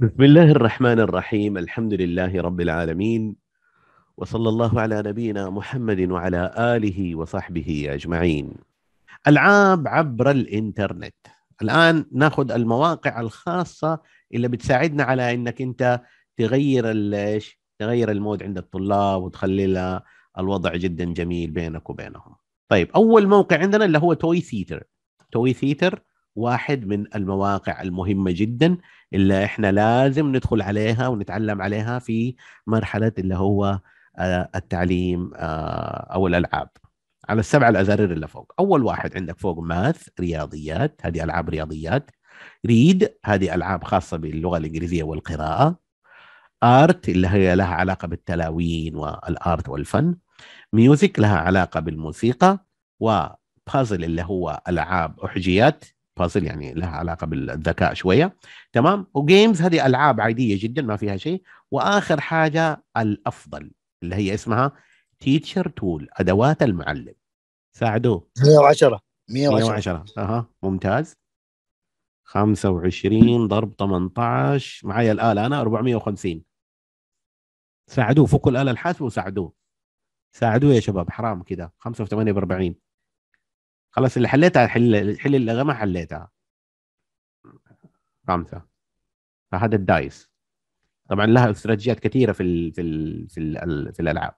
بسم الله الرحمن الرحيم الحمد لله رب العالمين وصلى الله على نبينا محمد وعلى آله وصحبه أجمعين ألعاب عبر الإنترنت الآن ناخذ المواقع الخاصة اللي بتساعدنا على أنك أنت تغير ليش تغير المود عند الطلاب وتخلي الوضع جدا جميل بينك وبينهم طيب أول موقع عندنا اللي هو توي ثيتر توي ثيتر واحد من المواقع المهمة جدا اللي احنا لازم ندخل عليها ونتعلم عليها في مرحلة اللي هو آه، التعليم آه، أو الألعاب على السبعة الأزرار اللي فوق أول واحد عندك فوق ماث رياضيات هذه ألعاب رياضيات ريد هذه ألعاب خاصة باللغة الإنجليزية والقراءة آرت اللي هي لها علاقة بالتلاوين والآرت والفن ميوزك لها علاقة بالموسيقى وبازل اللي هو ألعاب أحجيات فاصل يعني لها علاقه بالذكاء شويه تمام وجيمز هذه العاب عاديه جدا ما فيها شيء واخر حاجه الافضل اللي هي اسمها تيتشر تول ادوات المعلم ساعدوه 110 110 اها ممتاز 25 ضرب 18 معي الاله انا 450 ساعدوه فكوا الاله الحاسبه وساعدوه ساعدوه يا شباب حرام كده 5 8 ب 40 خلاص اللي حليتها حل حل ما حليتها خمسه فهذا الدايس طبعا لها استراتيجيات كثيره في الـ في الـ في, الـ في الالعاب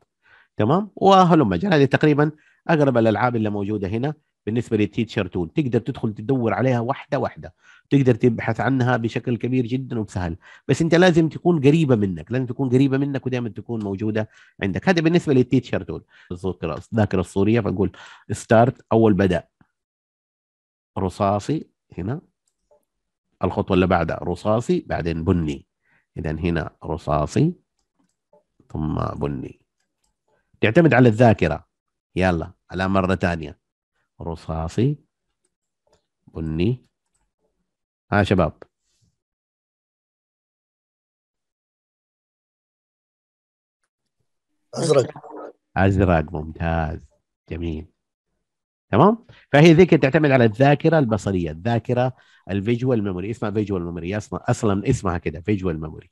تمام وهلم جرى هذه تقريبا اغلب الالعاب اللي موجوده هنا بالنسبه للتيتشر تول تقدر تدخل تدور عليها واحده واحده تقدر تبحث عنها بشكل كبير جدا وبسهل بس انت لازم تكون قريبه منك لازم تكون قريبه منك ودائما تكون موجوده عندك هذا بالنسبه للتيتشر تول الذاكره الصوريه فنقول ستارت اول بدا رصاصي هنا الخطوه اللي بعدها رصاصي بعدين بني اذا هنا رصاصي ثم بني تعتمد على الذاكره يلا على مره ثانيه رصاصي بني ها شباب ازرق ازرق ممتاز جميل تمام فهي ذيك تعتمد على الذاكره البصريه الذاكره الفيجوال ميموري اسمها فيجوال ميموري اصلا اسمها كده فيجوال ميموري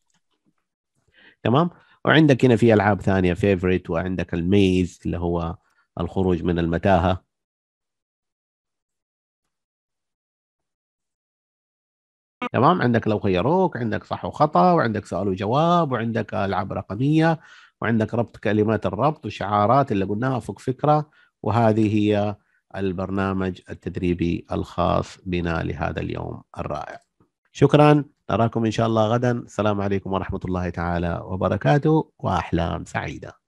تمام وعندك هنا في العاب ثانيه فيفريت وعندك الميز اللي هو الخروج من المتاهه تمام عندك لو خيروك عندك صح وخطا وعندك سؤال وجواب وعندك العاب رقميه وعندك ربط كلمات الربط وشعارات اللي قلناها فوق فكره وهذه هي البرنامج التدريبي الخاص بنا لهذا اليوم الرائع شكرا نراكم ان شاء الله غدا السلام عليكم ورحمه الله تعالى وبركاته واحلام سعيده